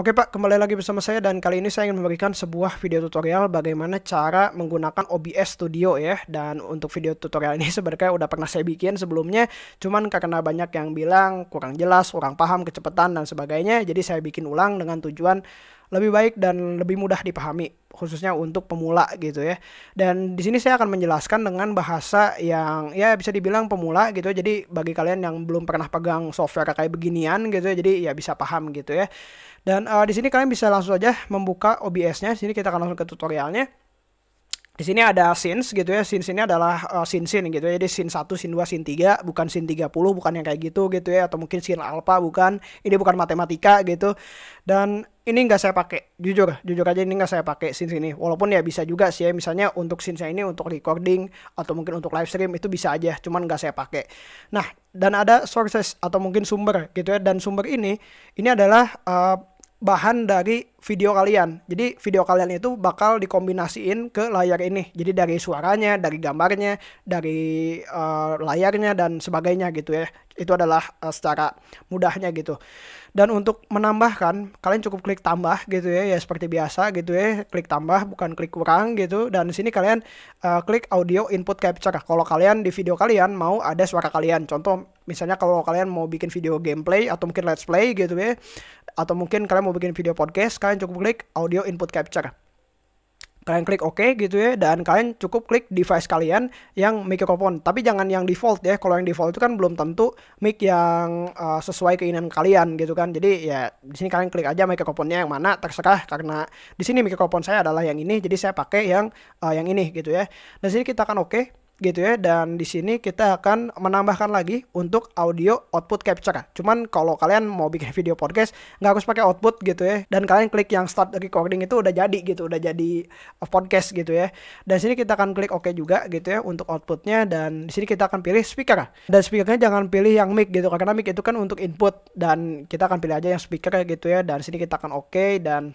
Oke Pak, kembali lagi bersama saya dan kali ini saya ingin memberikan sebuah video tutorial bagaimana cara menggunakan OBS Studio ya. Dan untuk video tutorial ini sebenarnya udah pernah saya bikin sebelumnya, cuman karena banyak yang bilang kurang jelas, kurang paham, kecepatan dan sebagainya, jadi saya bikin ulang dengan tujuan lebih baik dan lebih mudah dipahami khususnya untuk pemula gitu ya. Dan di sini saya akan menjelaskan dengan bahasa yang ya bisa dibilang pemula gitu. Ya. Jadi bagi kalian yang belum pernah pegang software kayak beginian gitu ya, jadi ya bisa paham gitu ya. Dan uh, di sini kalian bisa langsung aja membuka OBS-nya. Di sini kita akan langsung ke tutorialnya di sini ada scenes gitu ya scenes ini adalah uh, eh, scene scene gitu ya jadi scene 1 scene 2 scene 3 bukan scene 30 bukan yang kayak gitu gitu ya atau mungkin scene alpha bukan ini bukan matematika gitu dan ini nggak saya pakai jujur jujur aja ini nggak saya pakai scene ini walaupun ya bisa juga sih ya misalnya untuk scene ini untuk recording atau mungkin untuk live stream itu bisa aja cuman nggak saya pakai nah dan ada sources atau mungkin sumber gitu ya dan sumber ini ini adalah uh, bahan dari video kalian. Jadi video kalian itu bakal dikombinasiin ke layar ini. Jadi dari suaranya, dari gambarnya, dari uh, layarnya dan sebagainya gitu ya. Itu adalah uh, secara mudahnya gitu. Dan untuk menambahkan, kalian cukup klik tambah gitu ya, ya seperti biasa gitu ya, klik tambah bukan klik kurang gitu. Dan di sini kalian uh, klik audio input capture. Kalau kalian di video kalian mau ada suara kalian. Contoh misalnya kalau kalian mau bikin video gameplay atau mungkin let's play gitu ya, atau mungkin kalian mau bikin video podcast, kalian cukup klik audio input capture kalian klik OK gitu ya dan kalian cukup klik device kalian yang mikrofon tapi jangan yang default ya kalau yang default itu kan belum tentu mic yang uh, sesuai keinginan kalian gitu kan jadi ya di sini kalian klik aja mikrofonnya yang mana terserah karena di sini mikrofon saya adalah yang ini jadi saya pakai yang uh, yang ini gitu ya dan sini kita akan oke okay gitu ya dan di sini kita akan menambahkan lagi untuk audio output capture cuman kalau kalian mau bikin video podcast nggak harus pakai output gitu ya dan kalian klik yang start recording itu udah jadi gitu udah jadi uh, podcast gitu ya dan sini kita akan klik oke OK juga gitu ya untuk outputnya dan di sini kita akan pilih speaker dan speakernya jangan pilih yang mic gitu karena mic itu kan untuk input dan kita akan pilih aja yang speaker gitu ya dan sini kita akan oke OK dan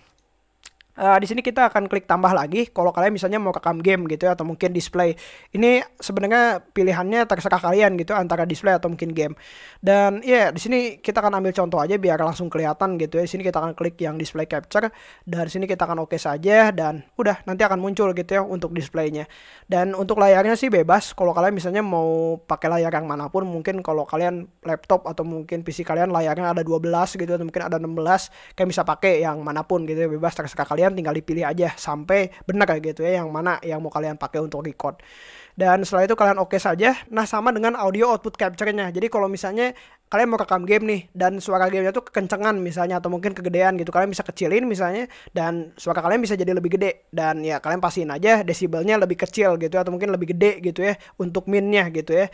Uh, di sini kita akan klik tambah lagi kalau kalian misalnya mau rekam game gitu ya atau mungkin display. Ini sebenarnya pilihannya terserah kalian gitu antara display atau mungkin game. Dan ya yeah, di sini kita akan ambil contoh aja biar langsung kelihatan gitu ya. Di sini kita akan klik yang display capture dari sini kita akan oke okay saja dan udah nanti akan muncul gitu ya untuk displaynya. Dan untuk layarnya sih bebas kalau kalian misalnya mau pakai layar yang manapun mungkin kalau kalian laptop atau mungkin PC kalian layarnya ada 12 gitu atau mungkin ada 16 kalian bisa pakai yang manapun gitu ya bebas terserah kalian kalian tinggal dipilih aja sampai benar kayak gitu ya yang mana yang mau kalian pakai untuk record dan setelah itu kalian oke okay saja nah sama dengan audio output capture-nya jadi kalau misalnya kalian mau rekam game nih dan suara gamenya tuh kekencengan misalnya atau mungkin kegedean gitu kalian bisa kecilin misalnya dan suara kalian bisa jadi lebih gede dan ya kalian pastiin aja desibelnya lebih kecil gitu ya, atau mungkin lebih gede gitu ya untuk minnya gitu ya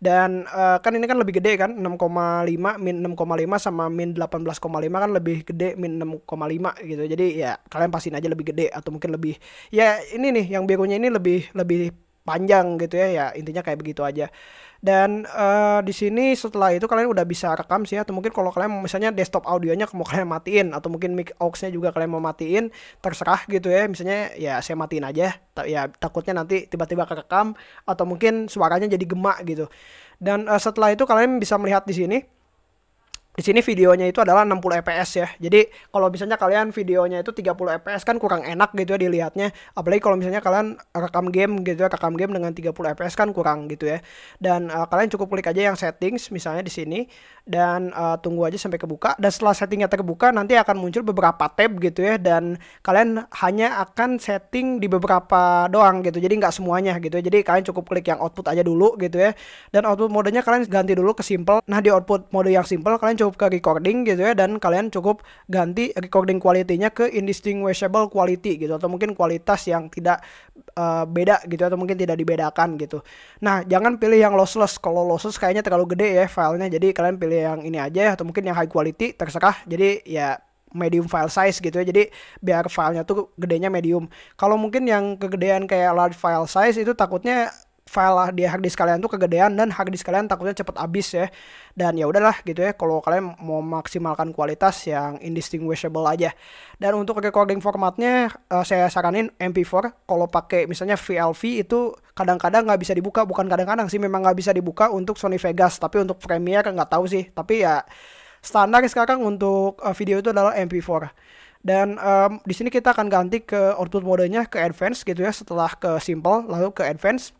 dan uh, kan ini kan lebih gede kan 6,5 min 6,5 sama min 18,5 kan lebih gede min 6,5 gitu jadi ya kalian pastiin aja lebih gede atau mungkin lebih ya ini nih yang birunya ini lebih lebih panjang gitu ya ya intinya kayak begitu aja dan uh, di sini setelah itu kalian udah bisa rekam sih ya atau mungkin kalau kalian misalnya desktop audionya mau kalian matiin atau mungkin mic aux-nya juga kalian mau matiin terserah gitu ya misalnya ya saya matiin aja ya takutnya nanti tiba-tiba kerekam atau mungkin suaranya jadi gemak gitu dan uh, setelah itu kalian bisa melihat di sini di sini videonya itu adalah 60 fps ya. Jadi kalau misalnya kalian videonya itu 30 fps kan kurang enak gitu ya dilihatnya. Apalagi kalau misalnya kalian rekam game gitu ya, rekam game dengan 30 fps kan kurang gitu ya. Dan uh, kalian cukup klik aja yang settings misalnya di sini dan uh, tunggu aja sampai kebuka dan setelah settingnya terbuka nanti akan muncul beberapa tab gitu ya dan kalian hanya akan setting di beberapa doang gitu. Jadi nggak semuanya gitu ya. Jadi kalian cukup klik yang output aja dulu gitu ya. Dan output modenya kalian ganti dulu ke simple. Nah, di output mode yang simple kalian coba cukup ke recording gitu ya dan kalian cukup ganti recording quality-nya ke indistinguishable quality gitu atau mungkin kualitas yang tidak uh, beda gitu atau mungkin tidak dibedakan gitu. Nah, jangan pilih yang lossless. Kalau lossless kayaknya terlalu gede ya filenya. Jadi kalian pilih yang ini aja atau mungkin yang high quality terserah. Jadi ya medium file size gitu ya. Jadi biar filenya tuh gedenya medium. Kalau mungkin yang kegedean kayak large file size itu takutnya file di hard disk kalian tuh kegedean dan hard disk kalian takutnya cepet habis ya dan ya udahlah gitu ya kalau kalian mau maksimalkan kualitas yang indistinguishable aja dan untuk recording formatnya uh, saya saranin MP4 kalau pakai misalnya VLV itu kadang-kadang nggak bisa dibuka bukan kadang-kadang sih memang nggak bisa dibuka untuk Sony Vegas tapi untuk Premiere nggak tahu sih tapi ya standar sekarang untuk uh, video itu adalah MP4 dan um, di sini kita akan ganti ke output modenya ke advance gitu ya setelah ke simple lalu ke advance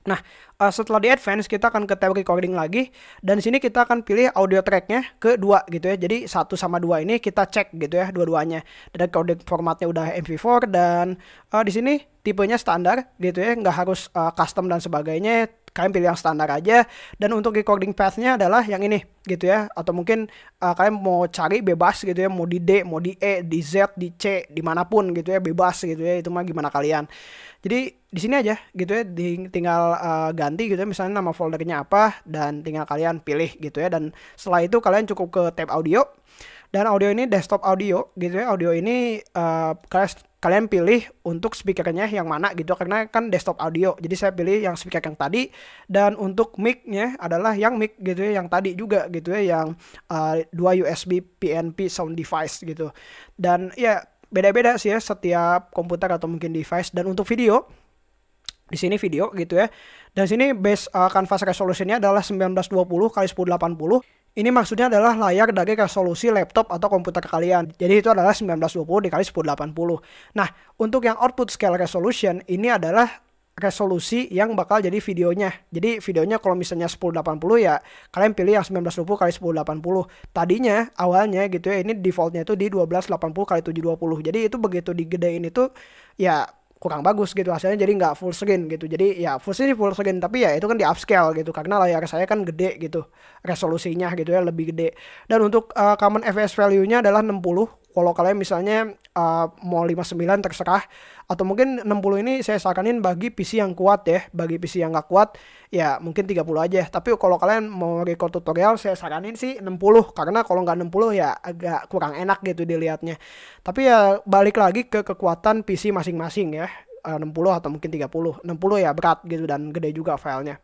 Nah, uh, setelah di advance kita akan ke tab recording lagi dan di sini kita akan pilih audio tracknya ke dua gitu ya. Jadi satu sama dua ini kita cek gitu ya dua-duanya. Dan recording formatnya udah MP4 dan uh, di sini tipenya standar gitu ya, nggak harus uh, custom dan sebagainya kalian pilih yang standar aja dan untuk recording pathnya adalah yang ini gitu ya atau mungkin uh, kalian mau cari bebas gitu ya mau di D mau di E di Z di C dimanapun gitu ya bebas gitu ya itu mah gimana kalian jadi di sini aja gitu ya tinggal uh, ganti gitu ya misalnya nama foldernya apa dan tinggal kalian pilih gitu ya dan setelah itu kalian cukup ke tab audio dan audio ini desktop audio gitu ya audio ini uh, kalian kalian pilih untuk speakernya yang mana gitu karena kan desktop audio jadi saya pilih yang speaker yang tadi dan untuk micnya adalah yang mic gitu ya yang tadi juga gitu ya yang uh, dua USB PNP sound device gitu dan ya beda-beda sih ya setiap komputer atau mungkin device dan untuk video di sini video gitu ya dan sini base uh, canvas resolusinya adalah 1920 kali 1080 ini maksudnya adalah layar dari resolusi laptop atau komputer kalian. Jadi itu adalah 1920 dikali 1080. Nah, untuk yang output scale resolution ini adalah resolusi yang bakal jadi videonya. Jadi videonya kalau misalnya 1080 ya kalian pilih yang 1920 kali 1080. Tadinya awalnya gitu ya ini defaultnya itu di 1280 kali 720. Jadi itu begitu digedein itu ya kurang bagus gitu hasilnya jadi nggak full screen gitu jadi ya full screen full screen tapi ya itu kan di upscale gitu karena layar saya kan gede gitu resolusinya gitu ya lebih gede dan untuk uh, common fps value-nya adalah 60 kalau kalian misalnya uh, mau 59 terserah atau mungkin 60 ini saya saranin bagi PC yang kuat ya bagi PC yang nggak kuat ya mungkin 30 aja tapi kalau kalian mau record tutorial saya saranin sih 60 karena kalau nggak 60 ya agak kurang enak gitu dilihatnya tapi ya balik lagi ke kekuatan PC masing-masing ya uh, enam 60 atau mungkin 30 60 ya berat gitu dan gede juga filenya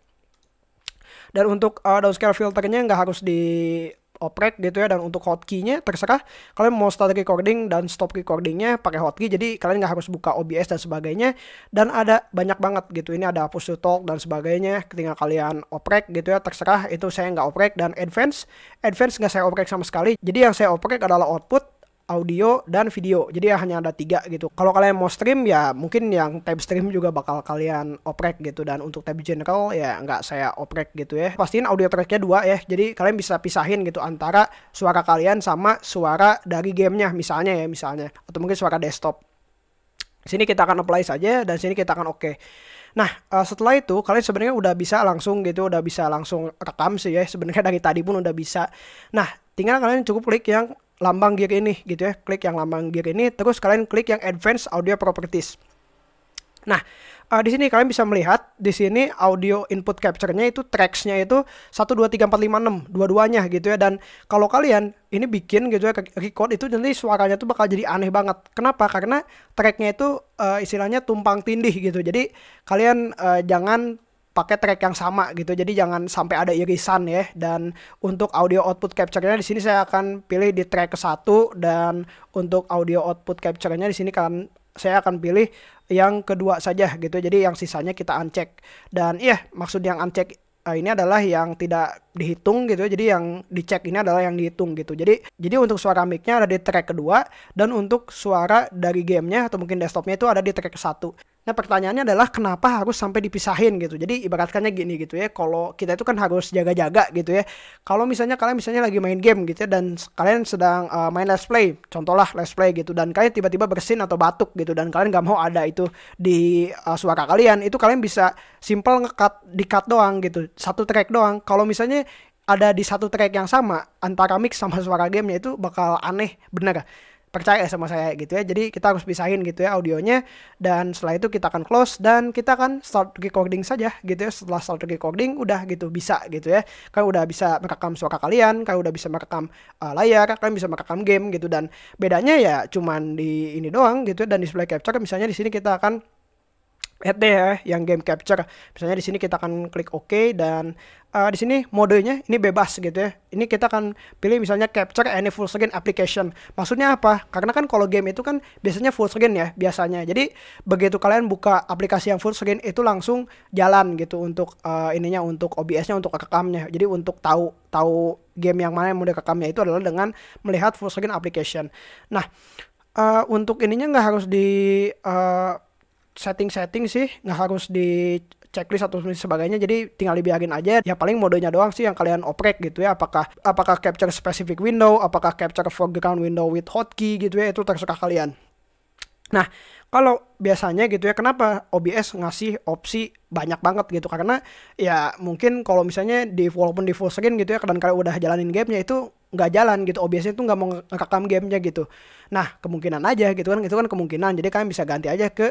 dan untuk uh, downscale filternya nggak harus di oprek gitu ya dan untuk hotkey terserah kalian mau start recording dan stop recordingnya pakai hotkey jadi kalian nggak harus buka OBS dan sebagainya dan ada banyak banget gitu ini ada push to talk dan sebagainya ketika kalian oprek gitu ya terserah itu saya nggak oprek dan advance advance nggak saya oprek sama sekali jadi yang saya oprek adalah output audio dan video jadi ya hanya ada tiga gitu kalau kalian mau stream ya mungkin yang tab stream juga bakal kalian oprek gitu dan untuk tab general ya nggak saya oprek gitu ya pastiin audio tracknya dua ya jadi kalian bisa pisahin gitu antara suara kalian sama suara dari gamenya misalnya ya misalnya atau mungkin suara desktop sini kita akan apply saja dan sini kita akan oke okay. Nah, eh, setelah itu kalian sebenarnya udah bisa langsung gitu, udah bisa langsung rekam sih ya. Sebenarnya dari tadi pun udah bisa. Nah, tinggal kalian cukup klik yang lambang gear ini gitu ya. Klik yang lambang gear ini terus kalian klik yang advanced audio properties. Nah, uh, di sini kalian bisa melihat di sini audio input capture-nya itu tracks-nya itu satu dua tiga empat lima enam dua-duanya gitu ya dan kalau kalian ini bikin gitu ya record itu nanti suaranya tuh bakal jadi aneh banget. Kenapa? Karena track-nya itu uh, istilahnya tumpang tindih gitu. Jadi kalian uh, jangan pakai track yang sama gitu. Jadi jangan sampai ada irisan ya. Dan untuk audio output capture-nya di sini saya akan pilih di track ke satu dan untuk audio output capture-nya di sini kan saya akan pilih yang kedua saja gitu. Jadi yang sisanya kita uncheck. Dan iya, maksud yang uncheck eh, ini adalah yang tidak dihitung gitu. Jadi yang dicek ini adalah yang dihitung gitu. Jadi jadi untuk suara micnya ada di track kedua dan untuk suara dari gamenya atau mungkin desktopnya itu ada di track ke satu. Nah pertanyaannya adalah kenapa harus sampai dipisahin gitu. Jadi ibaratkannya gini gitu ya, kalau kita itu kan harus jaga-jaga gitu ya. Kalau misalnya kalian misalnya lagi main game gitu ya dan kalian sedang uh, main let's play, contohlah let's play gitu dan kalian tiba-tiba bersin atau batuk gitu dan kalian gak mau ada itu di uh, suara kalian, itu kalian bisa simple ngekat di cut doang gitu, satu track doang. Kalau misalnya ada di satu track yang sama antara mix sama suara gamenya itu bakal aneh bener percaya sama saya gitu ya. Jadi kita harus pisahin gitu ya audionya dan setelah itu kita akan close dan kita akan start recording saja gitu ya. Setelah start recording udah gitu bisa gitu ya. Kalian udah bisa merekam suara kalian, kalian udah bisa merekam uh, layar, kalian bisa merekam game gitu dan bedanya ya cuman di ini doang gitu ya dan display capture misalnya di sini kita akan head deh ya, yang game capture. Misalnya di sini kita akan klik OK dan uh, di sini modenya ini bebas gitu ya. Ini kita akan pilih misalnya capture any full screen application. Maksudnya apa? Karena kan kalau game itu kan biasanya full screen ya biasanya. Jadi begitu kalian buka aplikasi yang full screen itu langsung jalan gitu untuk uh, ininya untuk OBS-nya untuk rekamnya. Jadi untuk tahu tahu game yang mana yang mau rekamnya itu adalah dengan melihat full screen application. Nah, uh, untuk ininya nggak harus di uh, setting-setting sih nggak harus di checklist atau sebagainya jadi tinggal dibiarin aja ya paling modenya doang sih yang kalian oprek gitu ya apakah apakah capture specific window apakah capture foreground window with hotkey gitu ya itu terserah kalian nah kalau biasanya gitu ya kenapa OBS ngasih opsi banyak banget gitu karena ya mungkin kalau misalnya di walaupun di full screen gitu ya dan kalian udah jalanin gamenya itu nggak jalan gitu OBS oh, tuh nggak mau ngerekam gamenya gitu nah kemungkinan aja gitu kan itu kan kemungkinan jadi kalian bisa ganti aja ke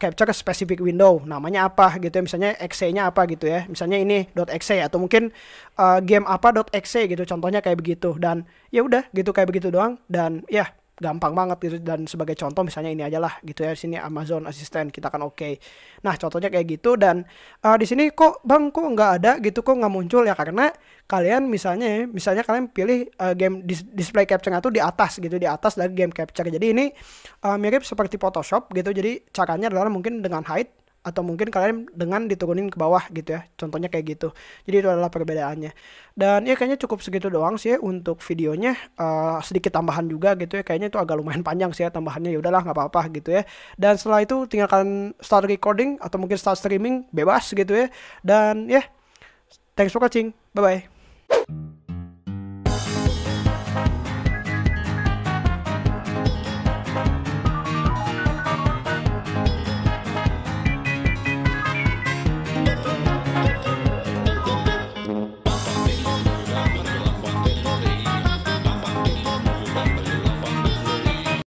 capture ke specific window namanya apa gitu ya misalnya exe nya apa gitu ya misalnya ini .exe atau mungkin uh, game apa .exe gitu contohnya kayak begitu dan ya udah gitu kayak begitu doang dan ya gampang banget gitu dan sebagai contoh misalnya ini aja lah gitu ya di sini Amazon Assistant kita kan oke okay. nah contohnya kayak gitu dan uh, di sini kok bang kok nggak ada gitu kok nggak muncul ya karena kalian misalnya misalnya kalian pilih uh, game dis display capture itu di atas gitu di atas dari game capture jadi ini uh, mirip seperti Photoshop gitu jadi caranya adalah mungkin dengan height atau mungkin kalian dengan diturunin ke bawah gitu ya contohnya kayak gitu jadi itu adalah perbedaannya dan ya kayaknya cukup segitu doang sih ya untuk videonya uh, sedikit tambahan juga gitu ya kayaknya itu agak lumayan panjang sih ya tambahannya ya udahlah nggak apa-apa gitu ya dan setelah itu tinggalkan start recording atau mungkin start streaming bebas gitu ya dan ya yeah, thanks for watching bye bye